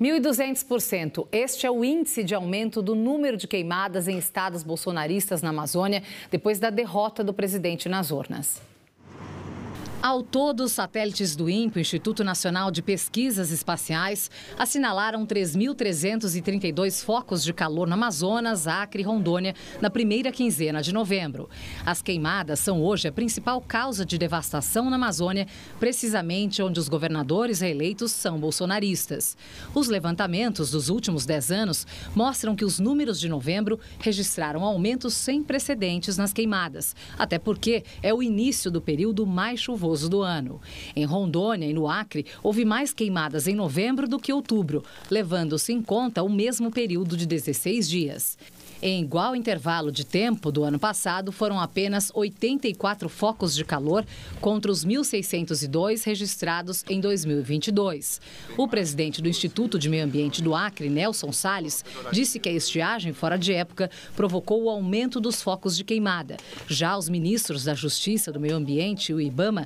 1.200%. Este é o índice de aumento do número de queimadas em estados bolsonaristas na Amazônia depois da derrota do presidente nas urnas. Ao todo, os satélites do INPE, Instituto Nacional de Pesquisas Espaciais, assinalaram 3.332 focos de calor no Amazonas, Acre e Rondônia na primeira quinzena de novembro. As queimadas são hoje a principal causa de devastação na Amazônia, precisamente onde os governadores reeleitos são bolsonaristas. Os levantamentos dos últimos 10 anos mostram que os números de novembro registraram aumentos sem precedentes nas queimadas, até porque é o início do período mais chuvoso chuvoso do ano. Em Rondônia e no Acre, houve mais queimadas em novembro do que outubro, levando-se em conta o mesmo período de 16 dias. Em igual intervalo de tempo do ano passado, foram apenas 84 focos de calor contra os 1.602 registrados em 2022. O presidente do Instituto de Meio Ambiente do Acre, Nelson Salles, disse que a estiagem fora de época provocou o aumento dos focos de queimada. Já os ministros da Justiça, do Meio Ambiente e o IBAMA